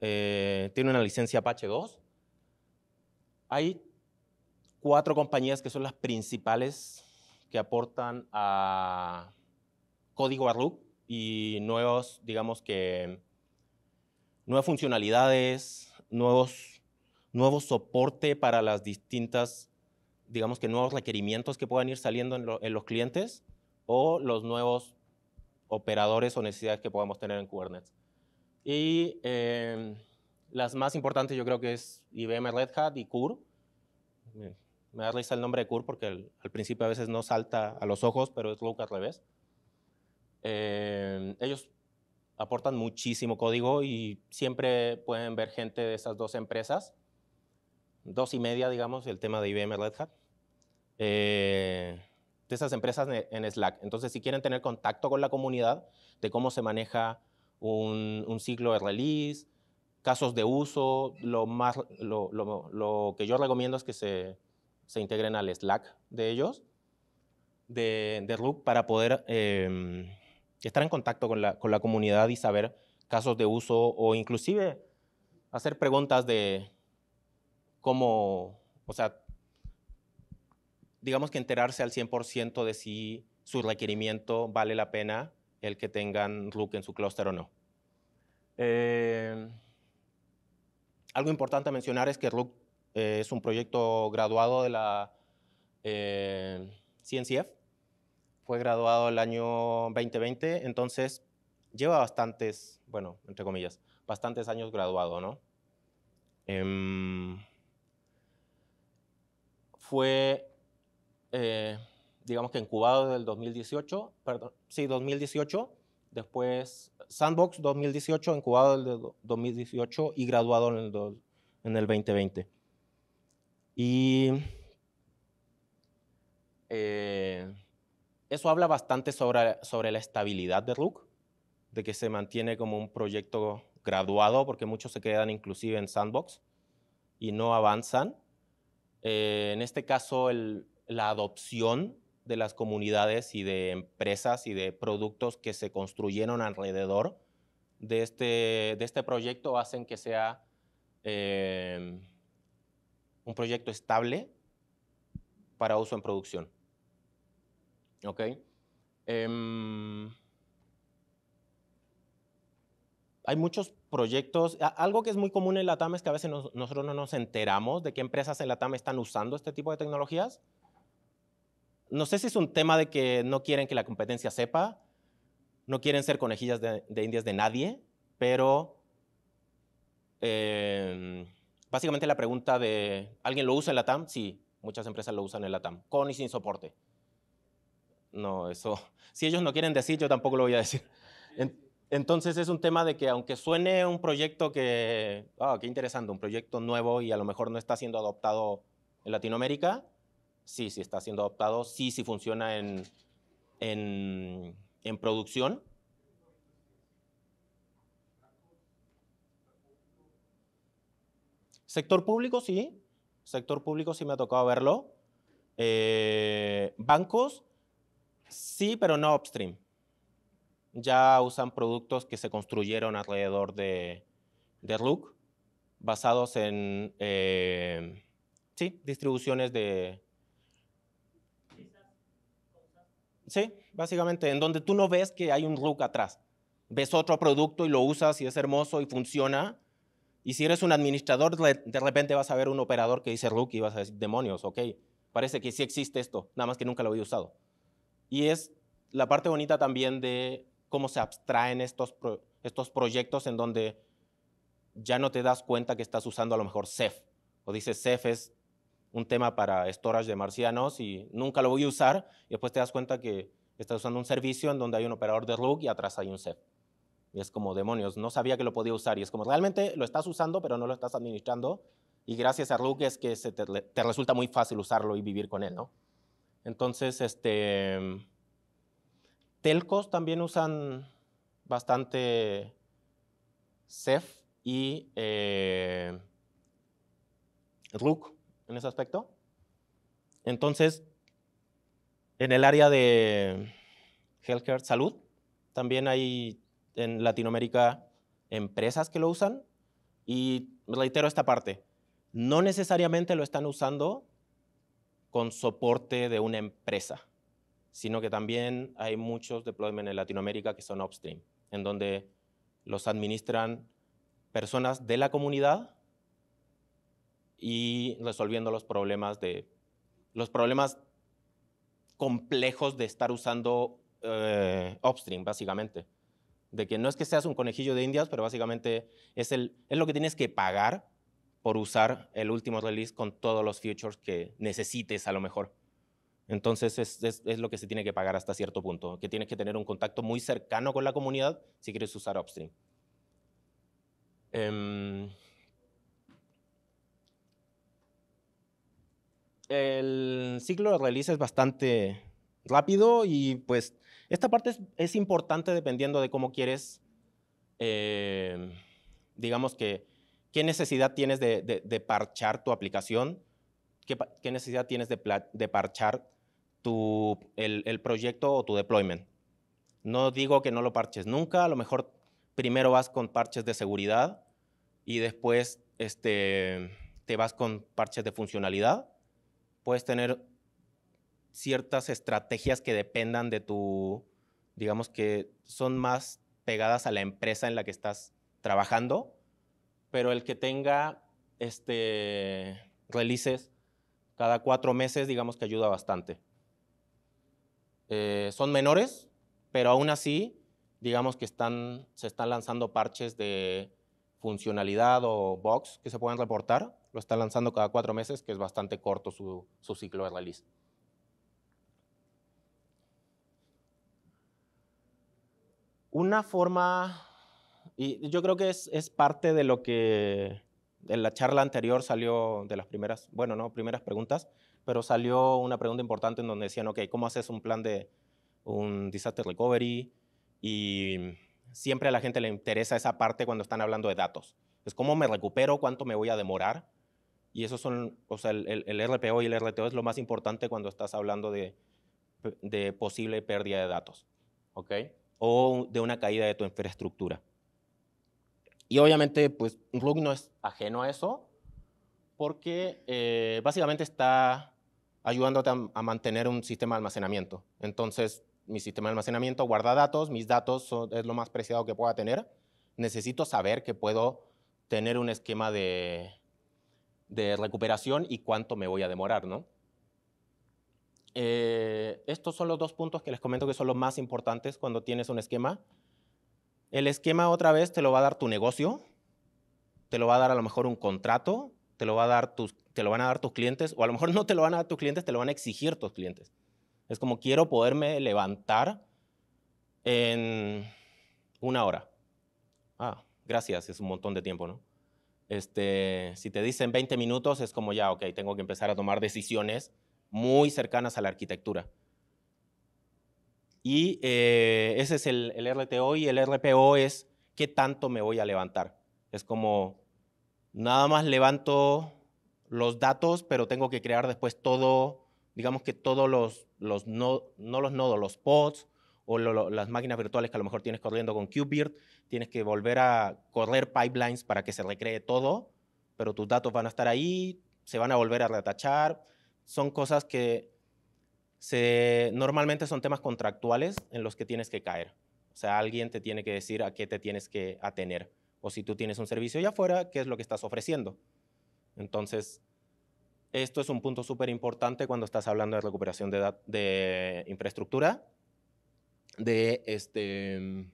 eh, tiene una licencia Apache 2. Hay cuatro compañías que son las principales que aportan a código y nuevos, digamos que, nuevas funcionalidades, nuevos, nuevo soporte para las distintas, digamos que nuevos requerimientos que puedan ir saliendo en, los clientes o los nuevos operadores o necesidades que podamos tener en Kubernetes. Y eh, las más importantes yo creo que es IBM Red Hat y CUR. Me da risa el nombre de CUR porque al principio a veces no salta a los ojos, pero es Luke al revés. Eh, ellos aportan muchísimo código y siempre pueden ver gente de esas dos empresas. Dos y media, digamos, el tema de IBM Red Hat. Eh, de esas empresas en Slack. Entonces, si quieren tener contacto con la comunidad de cómo se maneja un, ciclo de release, casos de uso, lo, más, lo, que yo recomiendo es que se, se, integren al Slack de ellos, de, de para poder... Em, estar en contacto con la, comunidad y saber casos de uso o inclusive hacer preguntas de cómo, o sea, digamos que enterarse al 100% de si su requerimiento vale la pena el que tengan Rook en su clúster o no. Eh, algo importante a mencionar es que Rook eh, es un proyecto graduado de la eh, CNCF, fue graduado el año 2020, entonces lleva bastantes, bueno, entre comillas, bastantes años graduado, ¿no? Em, fue, eh, digamos que incubado desde 2018, perdón, sí, 2018, después Sandbox 2018, incubado desde el 2018 y graduado en el, 2020. Y eh, eso habla bastante sobre, sobre la estabilidad de Rook, de que se mantiene como un proyecto graduado, porque muchos se quedan inclusive en sandbox y no avanzan. Eh, en este caso, la adopción de las comunidades y de empresas y de productos que se construyeron alrededor de este, de este proyecto hacen que sea eh, un proyecto estable para uso en producción. ¿Ok? Em, hay muchos proyectos. Algo que es muy común en la TAM es que a veces nosotros no nos enteramos de qué empresas en la TAM están usando este tipo de tecnologías. No sé si es un tema de que no quieren que la competencia sepa, no quieren ser conejillas de, indias de nadie, pero em, básicamente la pregunta de, ¿alguien lo usa en la TAM? Sí, muchas empresas lo usan en la TAM, con y sin soporte no, eso, (laughs) si ellos no quieren decir, yo tampoco lo voy a decir. entonces es un tema de que aunque suene un proyecto que, ah, qué interesante, un proyecto nuevo y a lo mejor no está siendo adoptado en Latinoamérica, sí, sí está siendo adoptado, sí, sí funciona en, producción. Sector público, sí. Sector público sí me ha tocado verlo. Eh, bancos, Sí, pero no upstream. Ya usan productos que se construyeron alrededor de, de Rook, basados en em, sí, distribuciones de... Sí, básicamente, en donde tú no ves que hay un Rook atrás. Ves otro producto y lo usas y es hermoso y funciona. Y si eres un administrador, de repente vas a ver un operador que dice Rook y vas a decir, demonios, ok, parece que sí existe esto, nada más que nunca lo había usado. Y es la parte bonita también de cómo se abstraen estos, estos proyectos en donde ya no te das cuenta que estás usando a lo mejor Ceph. O dices, Ceph es un tema para storage de marcianos y nunca lo voy a usar. Y después te das cuenta que estás usando un servicio en donde hay un operador de Rook y atrás hay un Ceph. Y es como, demonios, no sabía que lo podía usar. Y es como, realmente lo estás usando, pero no lo estás administrando. Y gracias a Rook es que te, te resulta muy fácil usarlo y vivir con él, ¿no? Entonces, este, telcos también usan bastante CEF y eh, RUC en ese aspecto. Entonces, en el área de healthcare, salud, también hay en Latinoamérica empresas que lo usan y pues, reitero esta parte, no necesariamente lo están usando con soporte de una empresa, sino que también hay muchos deployments en Latinoamérica que son upstream, en donde los administran personas de la comunidad y resolviendo los problemas de los problemas complejos de estar usando eh, upstream, básicamente. De que no es que seas un conejillo de indias, pero básicamente es, el, es lo que tienes que pagar por usar el último release con todos los features que necesites a lo mejor. Entonces es, lo que se tiene que pagar hasta cierto punto, que tienes que tener un contacto muy cercano con la comunidad si quieres usar Upstream. Em, el ciclo de release es bastante rápido y pues esta parte es, importante dependiendo de cómo quieres, eh, digamos que ¿Qué necesidad tienes de, parchar tu aplicación? ¿Qué, necesidad tienes de, parchar tu, el, el, proyecto o tu deployment? No digo que no lo parches nunca, a lo mejor primero vas con parches de seguridad y después este, te vas con parches de funcionalidad. Puedes tener ciertas estrategias que dependan de tu, digamos que son más pegadas a la empresa en la que estás trabajando pero el que tenga este, releases cada cuatro meses, digamos que ayuda bastante. Eh, son menores, pero aún así, digamos que están, se están lanzando parches de funcionalidad o box que se pueden reportar. Lo están lanzando cada cuatro meses, que es bastante corto su, su ciclo de release. Una forma y yo creo que es, parte de lo que en la charla anterior salió de las primeras, bueno, no primeras preguntas, pero salió una pregunta importante en donde decían, ok, ¿cómo haces un plan de un disaster recovery? Y siempre a la gente le interesa esa parte cuando están hablando de datos. Es cómo me recupero, cuánto me voy a demorar. Y eso son, o sea, el, RPO y el RTO es lo más importante cuando estás hablando de posible pérdida de datos, ¿ok? O de una caída de tu infraestructura. Y obviamente, pues, Rook no es ajeno a eso, porque eh, básicamente está ayudándote a, mantener un sistema de almacenamiento. Entonces, mi sistema de almacenamiento guarda datos, mis datos es lo más preciado que pueda tener. Necesito saber que puedo tener un esquema de, de recuperación y cuánto me voy a demorar, ¿no? Eh, estos son los dos puntos que les comento que son los más importantes cuando tienes un esquema. El esquema otra vez te lo va a dar tu negocio, te lo va a dar a lo mejor un contrato, te lo, va a dar tus, te lo van a dar tus clientes, o a lo mejor (laughs) no te lo van a dar tus clientes, te lo van a exigir tus clientes. Es como quiero poderme levantar en una hora. Ah, gracias, es un montón de tiempo, ¿no? Este, si te dicen 20 minutos, es como ya, ok, tengo que empezar a tomar decisiones muy cercanas a la arquitectura. Y eh, ese es el, RTO y el RPO es qué tanto me voy a levantar. Es como, nada más levanto los datos, pero tengo que crear después todo, digamos que todos los, los no, los nodos, los pods o las máquinas virtuales que a lo mejor tienes corriendo con Qbird, tienes que volver a correr pipelines para que se recree todo, pero tus datos van a estar ahí, se van a volver a retachar. Son cosas que normalmente son temas contractuales en los que tienes que caer. O sea, alguien te tiene que decir a qué te tienes que atener. O si tú tienes un servicio allá afuera, qué es lo que estás ofreciendo. Entonces, esto es un punto súper importante cuando estás hablando de recuperación de, infraestructura, de, este,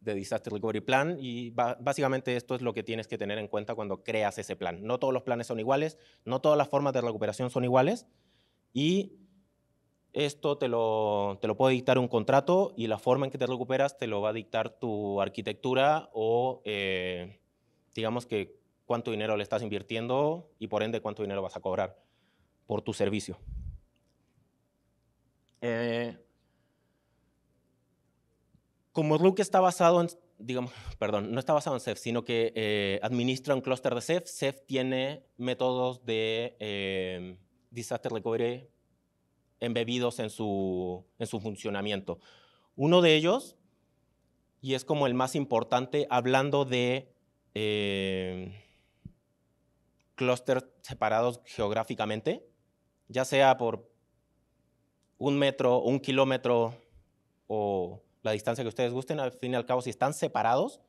de Disaster Recovery Plan. Y básicamente esto es lo que tienes que tener en cuenta cuando creas ese plan. No todos los planes son iguales, no todas las formas de recuperación son iguales. Y esto te lo, lo puede dictar un contrato y la forma en que te recuperas te lo va a dictar tu arquitectura o eh, digamos que cuánto dinero le estás invirtiendo y por ende cuánto dinero vas a cobrar por tu servicio. Eh, como Rook está basado en, digamos, (laughs) perdón, no está basado en Ceph, sino que eh, administra un clúster de Ceph, Ceph tiene métodos de disaster recovery embebidos en su, en su funcionamiento. Uno de ellos, y es como el más importante, hablando de eh, clústeres separados geográficamente, ya sea por un metro, un kilómetro o la distancia que ustedes gusten, al fin y al cabo, si están separados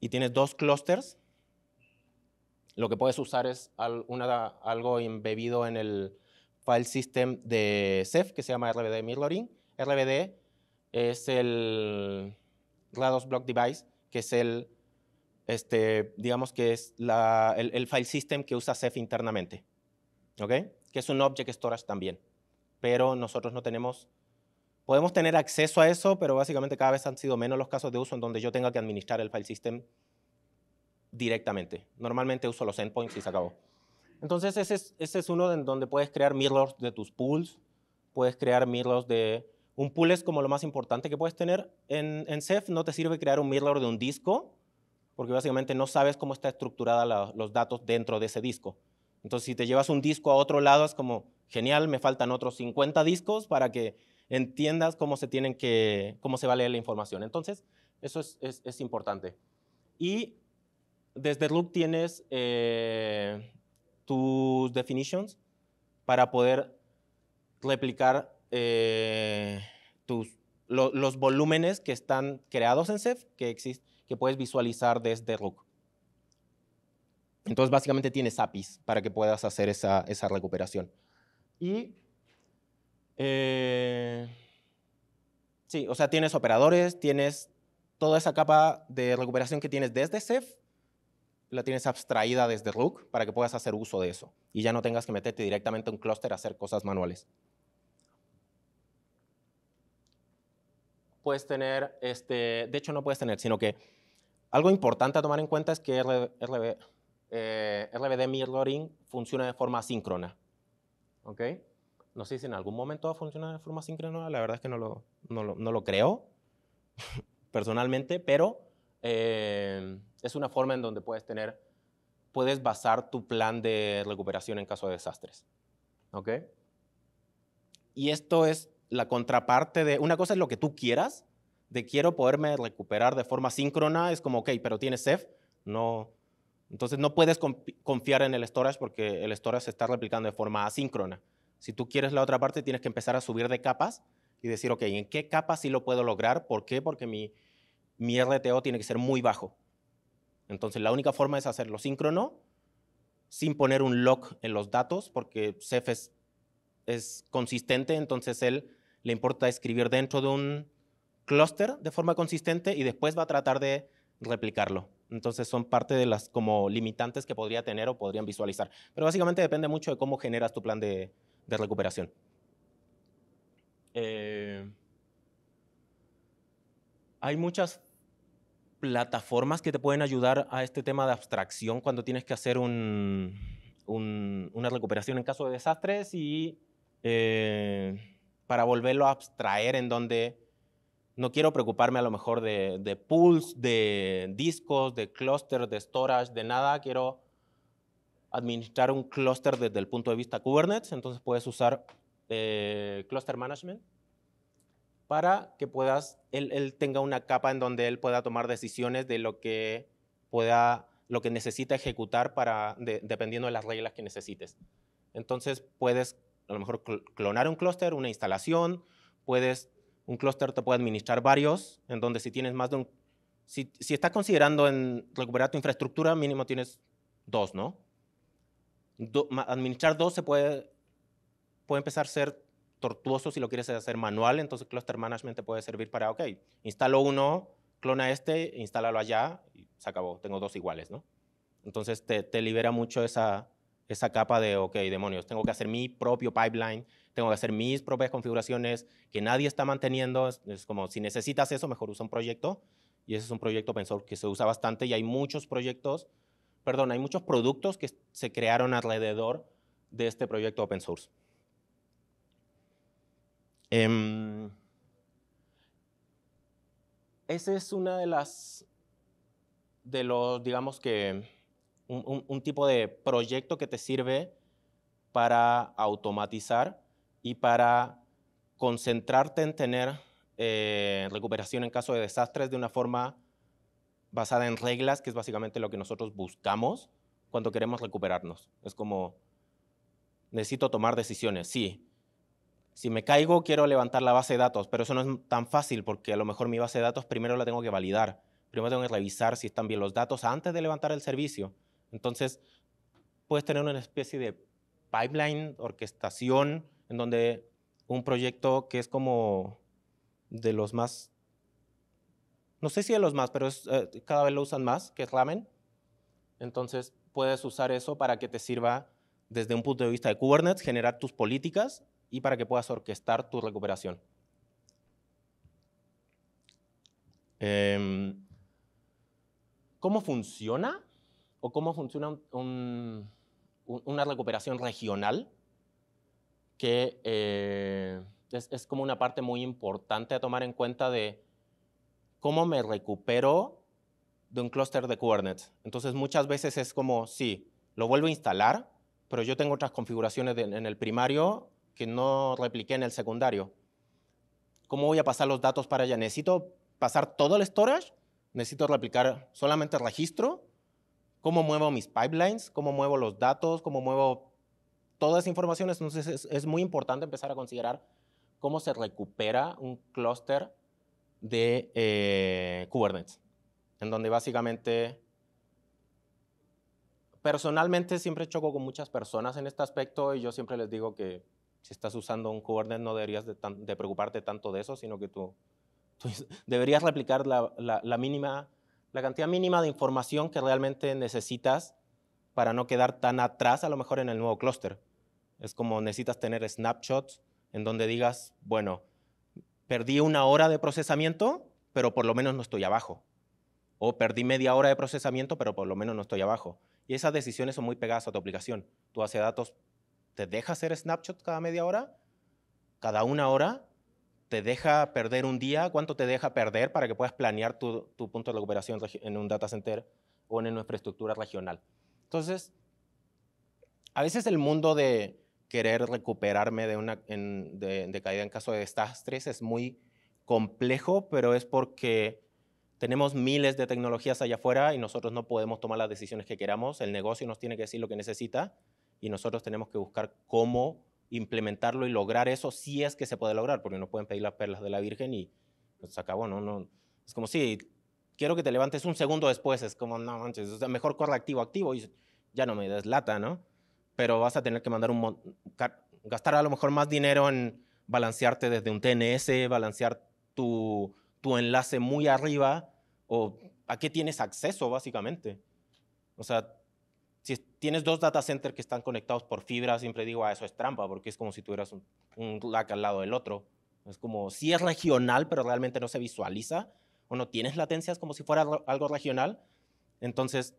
y tienes dos clústeres, lo que puedes usar es algo embebido en el, file system de Ceph que se llama RBD Mirroring. RBD es el RADOS Block Device, que es el, este, digamos que es el, el, file system que usa Ceph internamente, ¿ok? Que es un object storage también, pero nosotros no tenemos, podemos tener acceso a eso, pero básicamente cada vez han sido menos los casos de uso en donde yo tenga que administrar el file system directamente. Normalmente uso los endpoints y se acabó. Entonces, ese es, es uno en donde puedes crear mirrors de tus pools, puedes crear mirrors de... Un pool es como lo más importante que puedes tener. En, Ceph no te sirve crear un mirror de un disco, porque básicamente no sabes cómo está estructurada los datos dentro de ese disco. Entonces, si te llevas un disco a otro lado, es como, genial, me faltan otros 50 discos para que entiendas cómo se tienen que, cómo se va a leer la información. Entonces, eso es, es, importante. Y desde Loop tienes eh, tus definitions para poder replicar eh, tus, los volúmenes que están creados en Ceph que, exist, que puedes visualizar desde Rook. Entonces, básicamente tienes APIs para que puedas hacer esa, recuperación. Y. Eh, sí, o sea, tienes operadores, tienes toda esa capa de recuperación que tienes desde Ceph la tienes abstraída desde Rook para que puedas hacer uso de eso y ya no tengas que meterte directamente a un clúster a hacer cosas manuales. Puedes tener, este, de hecho no puedes tener, sino que algo importante a tomar en cuenta es que RB, eh, RBD mirroring funciona de forma síncrona. ¿Ok? No sé si en algún momento ha funcionar de forma síncrona, la verdad es que no lo, no lo, creo (laughs) personalmente, pero... Eh, es una forma en donde puedes tener, puedes basar tu plan de recuperación en caso de desastres. ¿Ok? Y esto es la contraparte de, una cosa es lo que tú quieras, de quiero poderme recuperar de forma síncrona, es como, ok, pero tienes CEF, no, entonces no puedes confiar en el storage porque el storage se está replicando de forma asíncrona. Si tú quieres la otra parte, tienes que empezar a subir de capas y decir, ok, ¿en qué capa sí lo puedo lograr? ¿Por qué? Porque mi, mi RTO tiene que ser muy bajo. Entonces, la única forma es hacerlo síncrono, sin poner un lock en los datos, porque Ceph es, consistente, entonces él le importa escribir dentro de un clúster de forma consistente y después va a tratar de replicarlo. Entonces son parte de las como limitantes que podría tener o podrían visualizar. Pero básicamente depende mucho de cómo generas tu plan de, recuperación. Eh, hay muchas plataformas que te pueden ayudar a este tema de abstracción cuando tienes que hacer una recuperación en caso de desastres y eh, para volverlo a abstraer en donde no quiero preocuparme a lo mejor de, pools, de discos, de clusters, de storage, de nada. Quiero administrar un cluster desde el punto de vista Kubernetes, entonces puedes usar eh, Cluster Management para que puedas, él, tenga una capa en donde él pueda tomar decisiones de lo que pueda, lo que necesita ejecutar para, dependiendo de las reglas que necesites. Entonces puedes a lo mejor clonar un clúster, una instalación, puedes, un clúster te puede administrar varios, en donde si tienes más de un, si, si estás considerando en recuperar tu infraestructura, mínimo tienes dos, ¿no? administrar dos se puede, puede empezar a ser tortuoso si lo quieres hacer manual, entonces Cluster Management te puede servir para, ok, instalo uno, clona este, instálalo allá, y se acabó, tengo dos iguales, ¿no? Entonces te, libera mucho esa, esa capa de, ok, demonios, tengo que hacer mi propio pipeline, tengo que hacer mis propias configuraciones que nadie está manteniendo. Es, es, como, si necesitas eso, mejor usa un proyecto. Y ese es un proyecto open source que se usa bastante y hay muchos proyectos, perdón, hay muchos productos que se crearon alrededor de este proyecto open source. Em, ese es una de las, de los, digamos que, un, tipo de proyecto que te sirve para automatizar y para concentrarte en tener eh, recuperación en caso de desastres de una forma basada en reglas, que es básicamente lo que nosotros buscamos cuando queremos recuperarnos. Es como, necesito tomar decisiones, sí, si me caigo, quiero levantar la base de datos, pero eso no es tan fácil porque a lo mejor mi base de datos primero la tengo que validar. Primero tengo que revisar si están bien los datos antes de levantar el servicio. Entonces, puedes tener una especie de pipeline, orquestación, en donde un proyecto que es como de los más, no sé si de los más, pero eh, cada vez lo usan más, que es Ramen. Entonces, puedes usar eso para que te sirva desde un punto de vista de Kubernetes, generar tus políticas y para que puedas orquestar tu recuperación. Em, ¿Cómo funciona o cómo funciona una recuperación regional? Que eh, es, como una parte muy importante a tomar en cuenta de cómo me recupero de un clúster de Kubernetes. Entonces muchas veces es como, sí, lo vuelvo a instalar, pero yo tengo otras configuraciones en el primario que no repliqué en el secundario. ¿Cómo voy a pasar los datos para allá? ¿Necesito pasar todo el storage? ¿Necesito replicar solamente el registro? ¿Cómo muevo mis pipelines? ¿Cómo muevo los datos? ¿Cómo muevo todas las informaciones? Entonces es, muy importante empezar a considerar cómo se recupera un clúster de eh, Kubernetes, en donde básicamente personalmente siempre choco con muchas personas en este aspecto y yo siempre les digo que si estás usando un Kubernetes no deberías de, preocuparte tanto de eso, sino que tú, (laughs) deberías replicar la, mínima, la cantidad mínima de información que realmente necesitas para no quedar tan atrás a lo mejor en el nuevo clúster. Es como necesitas tener snapshots en donde digas, bueno, perdí una hora de procesamiento, pero por lo menos no estoy abajo. O perdí media hora de procesamiento, pero por lo menos no estoy abajo. Y esas decisiones son muy pegadas a tu aplicación. Tú base datos te deja hacer snapshot cada media hora, cada una hora, te deja perder un día, cuánto te deja perder para que puedas planear tu, punto de recuperación en un data center o en una infraestructura regional. Entonces, a veces el mundo de querer recuperarme de una de, de caída en caso de desastres es muy complejo, pero es porque tenemos miles de tecnologías allá afuera y nosotros no podemos tomar las decisiones que queramos. El negocio nos tiene que decir lo que necesita y nosotros tenemos que buscar cómo implementarlo y lograr eso si es que se puede lograr, porque no pueden pedir las perlas de la Virgen y pues, se acabó, ¿no? no es como si quiero que te levantes un segundo después, es como, no manches, mejor corre activo, activo y ya no me deslata, ¿no? Pero vas a tener que mandar un gastar a lo mejor más dinero en balancearte desde un TNS, balancear tu, tu enlace muy arriba o a qué tienes acceso básicamente. O sea, tienes dos data centers que están conectados por fibra, siempre digo, ah, eso es trampa, porque es como si tuvieras un, un al lado del otro. Es como, sí es regional, pero realmente no se visualiza o no tienes latencias como si fuera algo regional. Entonces,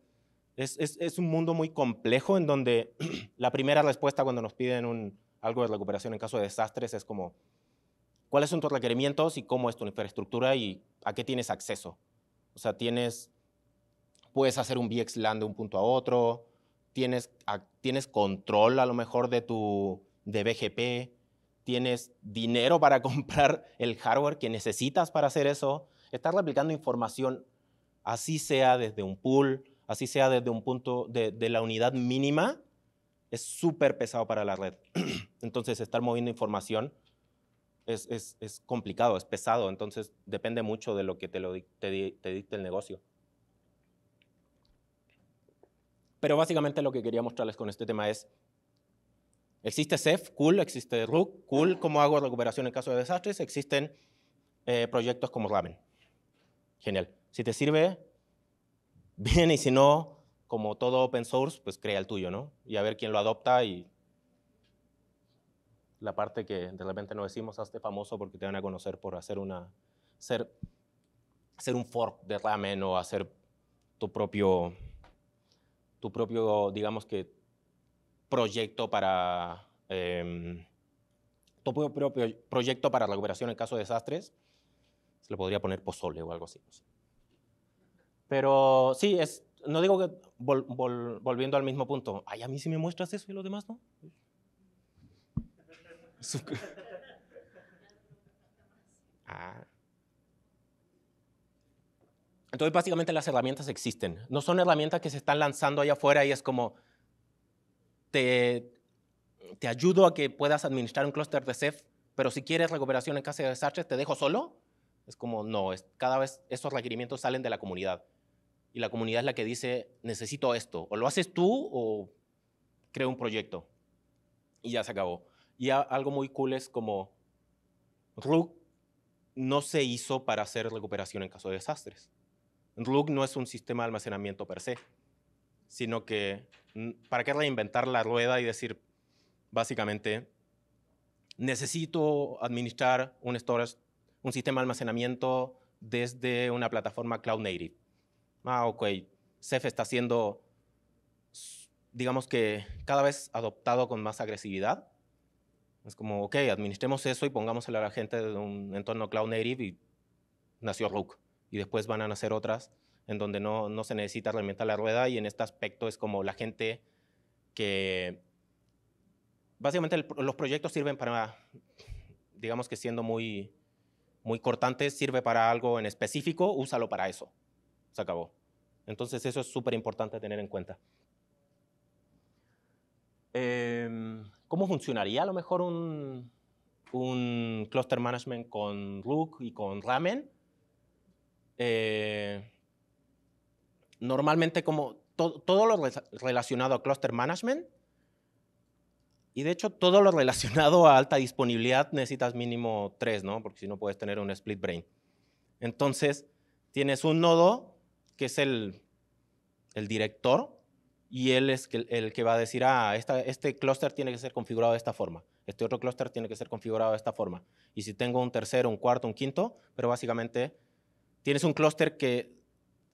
es, un mundo muy complejo en donde (clears throat) la primera respuesta cuando nos piden un, algo de recuperación en caso de desastres es como, ¿cuáles son tus requerimientos y cómo es tu infraestructura y a qué tienes acceso? O sea, tienes, puedes hacer un VXLAN de un punto a otro, tienes, control a lo mejor de tu de BGP, tienes dinero para (laughs) comprar el hardware que necesitas para hacer eso, estar replicando información, así sea desde un pool, así sea desde un punto de, la unidad mínima, es súper pesado para la red. (clears throat) Entonces, estar moviendo información es, complicado, es pesado, entonces depende mucho de lo que te, lo, te dicte el negocio. Pero básicamente lo que quería mostrarles con este tema es, existe CEF, cool, existe Rook, cool, cómo hago recuperación en caso de desastres, existen eh, proyectos como Ramen. Genial. Si te sirve, bien, (laughs) y si no, como todo open source, pues crea el tuyo, ¿no? Y a ver quién lo adopta y la parte que de repente no decimos, hazte famoso porque te van a conocer por hacer una, ser, ser un fork de ramen o hacer tu propio tu propio, digamos que, proyecto para... Em, tu propio proyecto para la recuperación en caso de desastres. Se le podría poner pozole o algo así. Pero sí, es, no digo que volviendo al mismo punto, ay, a mí sí me muestras eso y los demás no. (laughs) (laughs) ah. Entonces, básicamente las herramientas existen. No son herramientas que se están lanzando allá afuera y es como, te, ayudo a que puedas administrar un clúster de CEF, pero si quieres recuperación en caso de desastres, te dejo solo. Es como, no, es, cada vez esos requerimientos salen de la comunidad. Y la comunidad es la que dice, necesito esto. O lo haces tú o creo un proyecto. Y ya se acabó. Y algo muy cool es como, Rook no se hizo para hacer recuperación en caso de desastres. Rook no es un sistema de almacenamiento per se, sino que mm, para qué reinventar la rueda y decir, básicamente, necesito administrar un storage, un sistema de almacenamiento desde una plataforma cloud native. Ah, ok. Ceph está siendo, digamos que cada vez adoptado con más agresividad. Es como, ok, administremos eso y pongámosle a la gente de un entorno cloud native y nació Rook y después van a nacer otras en donde no, se necesita herramienta la rueda y en este aspecto es como la gente que básicamente los proyectos sirven para, digamos que siendo muy, muy cortantes, sirve para algo en específico, úsalo para eso. Se acabó. Entonces eso es súper importante tener en cuenta. Em, ¿Cómo funcionaría a lo mejor un, un cluster management con Rook y con Ramen? Eh, normalmente como todo lo relacionado a cluster management y de hecho todo lo relacionado a alta disponibilidad necesitas mínimo tres, ¿no? Porque si no puedes tener un split brain. Entonces tienes un nodo que es el, el director y él es el, que va a decir, ah, este clúster tiene que ser configurado de esta forma, este otro clúster tiene que ser configurado de esta forma. Y si tengo un tercero, un cuarto, un quinto, pero básicamente tienes un clúster que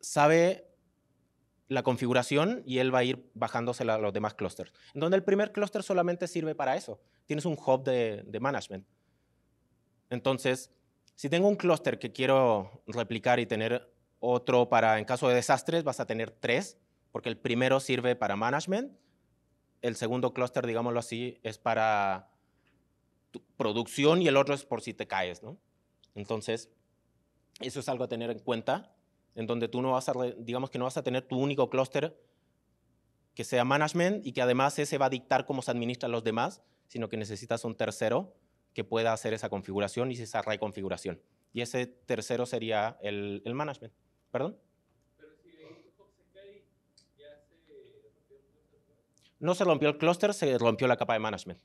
sabe la configuración y él va a ir bajándose a los demás clústeres. En donde el primer clúster solamente sirve para eso. Tienes un hub de, management. Entonces, si tengo un clúster que quiero replicar y tener otro para, en caso de desastres, vas a tener tres, porque el primero sirve para management, el segundo clúster, digámoslo así, es para tu producción y el otro es por si te caes, ¿no? Entonces, eso es algo a tener en cuenta, en donde tú no vas a, digamos que no vas a tener tu único clúster que sea management y que además ese va a dictar cómo se administran los demás, sino que necesitas un tercero que pueda hacer esa configuración y esa reconfiguración. Y ese tercero sería el, el management. ¿Perdón? No se rompió el clúster, se rompió la capa de management.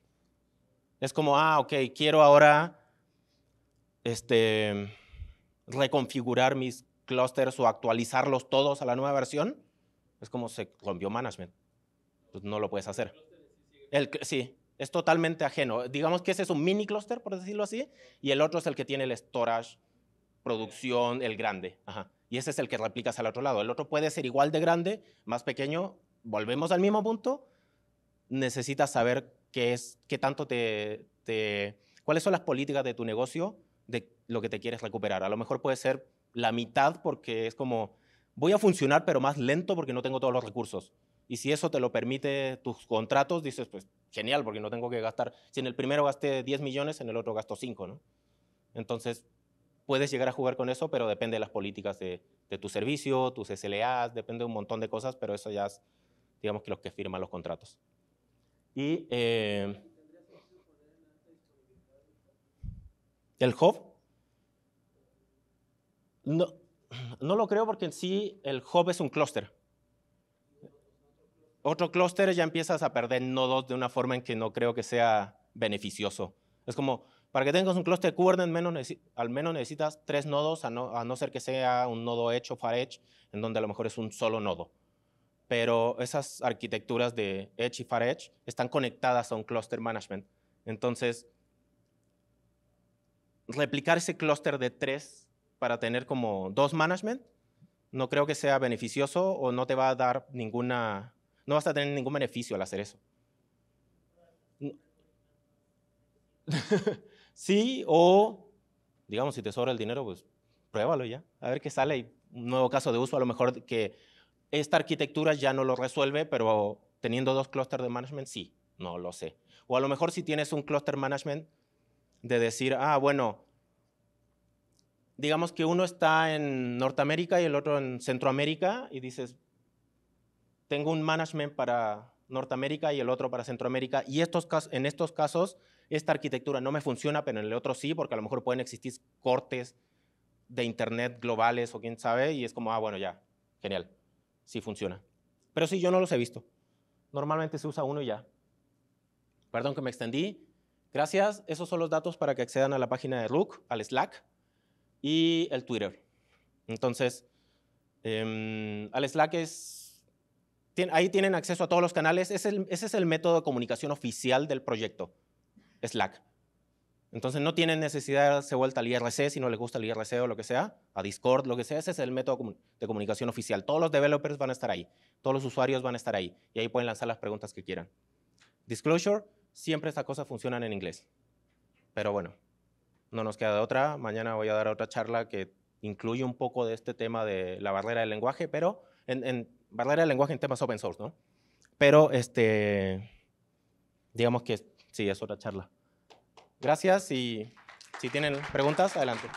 Es como, ah, ok, quiero ahora, este, reconfigurar mis clusters o actualizarlos todos a la nueva versión, es como se rompió management. Pues, no lo puedes hacer. El, sí, es totalmente ajeno. Digamos que ese es un mini cluster, por decirlo así, y el otro es el que tiene el storage, producción, el grande. Ajá. Y ese es el que replicas al otro lado. El otro puede ser igual de grande, más pequeño. Volvemos al mismo punto. Necesitas saber qué es, qué tanto te, te cuáles son las políticas de tu negocio de lo que te quieres recuperar. A lo mejor puede ser la mitad porque es como, voy a funcionar pero más lento porque no tengo todos los recursos. Y si eso te lo permite tus contratos, dices, pues genial, porque no tengo que gastar. Si en el primero gasté 10 millones, en el otro gasto 5, ¿no? Entonces, puedes llegar a jugar con eso, pero depende de las políticas de, tu servicio, tus SLAs, depende de un montón de cosas, pero eso ya es, digamos que los que firman los contratos. Y eh, ¿El Job? No, lo creo porque en sí el Job es un clúster. Otro clúster ya empiezas a perder nodos de una forma en que no creo que sea beneficioso. Es como, para que tengas un clúster Kubernetes, menos al menos necesitas tres nodos, a no, a no, ser que sea un nodo edge o far edge, en donde a lo mejor es un solo nodo. Pero esas arquitecturas de edge y far edge están conectadas a un cluster management. Entonces, replicar ese clúster de tres para tener como dos management, no creo que sea beneficioso o no te va a dar ninguna, no vas a tener ningún beneficio al hacer eso. (laughs) sí, o digamos, si te sobra el dinero, pues pruébalo ya, a ver qué sale. y Un nuevo caso de uso, a lo mejor que esta arquitectura ya no lo resuelve, pero teniendo dos clúster de management, sí, no lo sé. O a lo mejor si tienes un cluster management, de decir, ah, bueno, digamos que uno está en Norteamérica y el otro en Centroamérica y dices, tengo un management para Norteamérica y el otro para Centroamérica y estos, en estos casos esta arquitectura no me funciona, pero en el otro sí, porque a lo mejor pueden existir cortes de internet globales o quién sabe y es como, ah, bueno, ya, genial, sí funciona. Pero sí, yo no los he visto. Normalmente se usa uno y ya. Perdón que me extendí, Gracias, esos son los datos para que accedan a la página de Rook, al Slack y el Twitter. Entonces, em, al Slack es, ahí tienen acceso a todos los canales. ese es el método de comunicación oficial del proyecto, Slack. Entonces no tienen necesidad de hacer vuelta al IRC si no les gusta el IRC o lo que sea, a Discord, lo que sea. Ese es el método de comunicación oficial. Todos los developers van a estar ahí, todos los usuarios van a estar ahí y ahí pueden lanzar las preguntas que quieran. Disclosure Siempre estas cosas funcionan en inglés. Pero bueno, no nos queda de otra. Mañana voy a dar otra charla que incluye un poco de este tema de la barrera del lenguaje, pero en, barrera del lenguaje en temas open source, ¿no? Pero este, digamos que sí, es otra charla. Gracias y si tienen preguntas, adelante.